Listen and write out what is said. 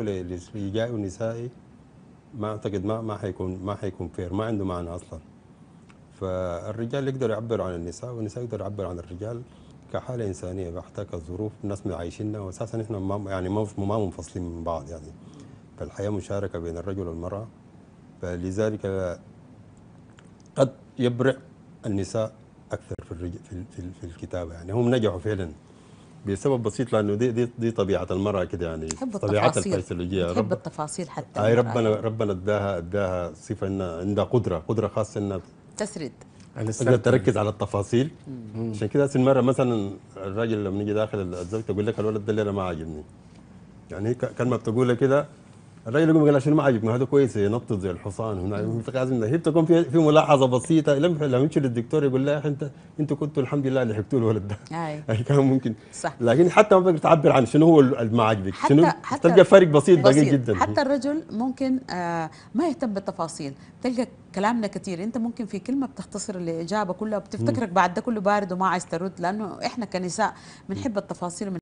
اللي جاي ونسائي ما اعتقد ما ما حيكون ما حيكون فير ما عنده معنى اصلا فالرجال يقدر يعبر عن النساء والنساء يقدر يعبر عن الرجال كحاله انسانيه بحته كظروف الناس عايشيننا واساسا احنا ما يعني ما منفصلين من بعض يعني فالحياه مشاركه بين الرجل والمراه فلذلك قد يبرع النساء اكثر في, في الكتابه يعني هم نجحوا فعلا بسبب بسيط لانه دي دي, دي طبيعه المراه كده يعني طبيعه الفيسيولوجيه تحب رب التفاصيل حتى اي ربنا ربنا اداها اداها صفه انها عندها قدره قدره خاصه انها تسرد انها تركز على التفاصيل مم. عشان كده المراه مثلا الراجل لما يجي داخل الزوج تقول لك الولد ده اللي انا ما عاجبني يعني كلمه بتقولها كده الراجل يقوم قال شنو ما عاجبكم هذا كويس ينطط إيه، زي الحصان هناك لازم هي تكون في في ملاحظه بسيطه لم لما يمشي للدكتور يقول له يا اخي انت انت كنت الحمد لله اللي حبتوا الولد ده اي يعني كان ممكن صح لكن حتى ما بتقدر تعبر عن شنو هو اللي ما عجبك شنو حتى تلقى فرق بسيط بسيط جدا حتى الرجل ممكن آه ما يهتم بالتفاصيل تلقى كلامنا كثير انت ممكن في كلمه بتختصر الاجابه كلها بتفتكرك بعد ده كله بارد وما عايز ترد لانه احنا كنساء بنحب التفاصيل